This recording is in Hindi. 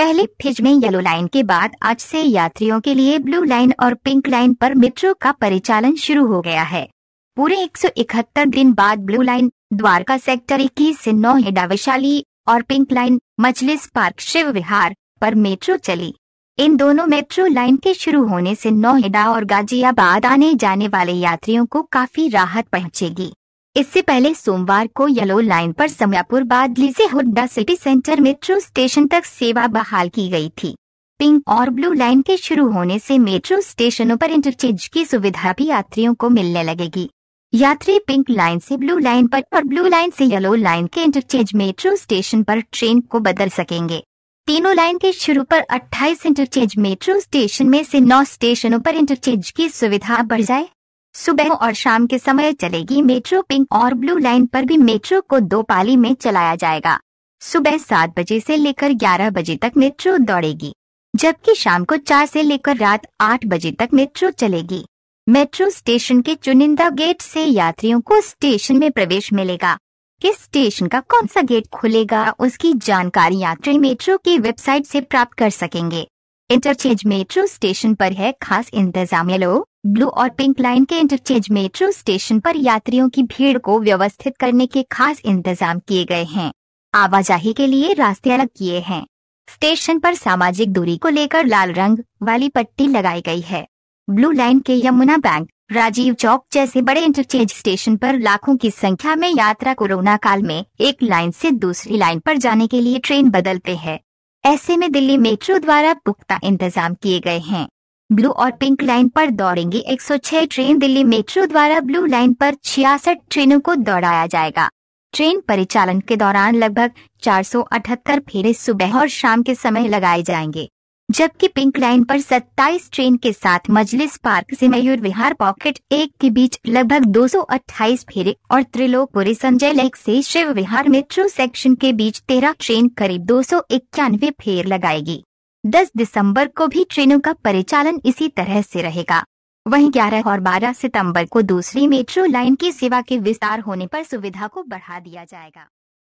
पहले फेज में येलो लाइन के बाद आज से यात्रियों के लिए ब्लू लाइन और पिंक लाइन पर मेट्रो का परिचालन शुरू हो गया है पूरे 171 दिन बाद ब्लू लाइन द्वारका सेक्टर इक्कीस से नौ हेडा वैशाली और pink line Majlis park Shiv Vihar पर मेट्रो चली इन दोनों मेट्रो लाइन के शुरू होने से नोएडा और गाजियाबाद आने जाने वाले यात्रियों को काफी राहत पहुंचेगी इससे पहले सोमवार को येलो लाइन पर समयापुर बादली से Huda city centre metro station तक सेवा बहाल की गई थी पिंक और ब्लू लाइन के शुरू होने से मेट्रो स्टेशनों पर इंटरचेंज की सुविधा भी यात्रियों को मिलने लगेगी यात्री पिंक लाइन से ब्लू लाइन पर और ब्लू लाइन से येलो लाइन के इंटरचेंज मेट्रो स्टेशन पर ट्रेन को बदल सकेंगे तीनों लाइन के शुरू पर 28 इंटरचेंज मेट्रो स्टेशन में से 9 स्टेशनों पर इंटरचेंज की सुविधा बढ़ जाए सुबह और शाम के समय चलेगी मेट्रो पिंक और ब्लू लाइन पर भी मेट्रो को दो पाली में चलाया जाएगा सुबह सात बजे से लेकर ग्यारह बजे तक मेट्रो दौड़ेगी जबकि शाम को चार से लेकर रात आठ बजे तक मेट्रो चलेगी मेट्रो स्टेशन के चुनिंदा गेट से यात्रियों को स्टेशन में प्रवेश मिलेगा किस स्टेशन का कौन सा गेट खुलेगा उसकी जानकारी यात्री मेट्रो की वेबसाइट से प्राप्त कर सकेंगे इंटरचेंज मेट्रो स्टेशन पर है खास इंतजाम लोग ब्लू और पिंक लाइन के इंटरचेंज मेट्रो स्टेशन पर यात्रियों की भीड़ को व्यवस्थित करने के खास इंतजाम किए गए हैं आवाजाही के लिए रास्ते अलग किए हैं स्टेशन पर सामाजिक दूरी को लेकर लाल रंग वाली पट्टी लगाई गई है ब्लू लाइन के यमुना बैंक राजीव चौक जैसे बड़े इंटरचेंज स्टेशन पर लाखों की संख्या में यात्रा कोरोना काल में एक लाइन से दूसरी लाइन पर जाने के लिए ट्रेन बदलते हैं ऐसे में दिल्ली मेट्रो द्वारा पुख्ता इंतजाम किए गए हैं ब्लू और पिंक लाइन पर दौड़ेंगी 106 ट्रेन दिल्ली मेट्रो द्वारा ब्लू लाइन पर छियासठ ट्रेनों को दौड़ाया जाएगा ट्रेन परिचालन के दौरान लगभग 478 फेरे सुबह और शाम के समय लगाए जाएंगे जबकि पिंक लाइन पर 27 ट्रेन के साथ मजलिस पार्क से मयूर विहार पॉकेट एक के बीच लगभग 228 फेरे और त्रिलोकपुरी संजय लेक से शिव विहार मेट्रो सेक्शन के बीच 13 ट्रेन करीब दो फेर लगाएगी 10 दिसंबर को भी ट्रेनों का परिचालन इसी तरह से रहेगा वहीं 11 और 12 सितंबर को दूसरी मेट्रो लाइन की सेवा के विस्तार होने पर सुविधा को बढ़ा दिया जाएगा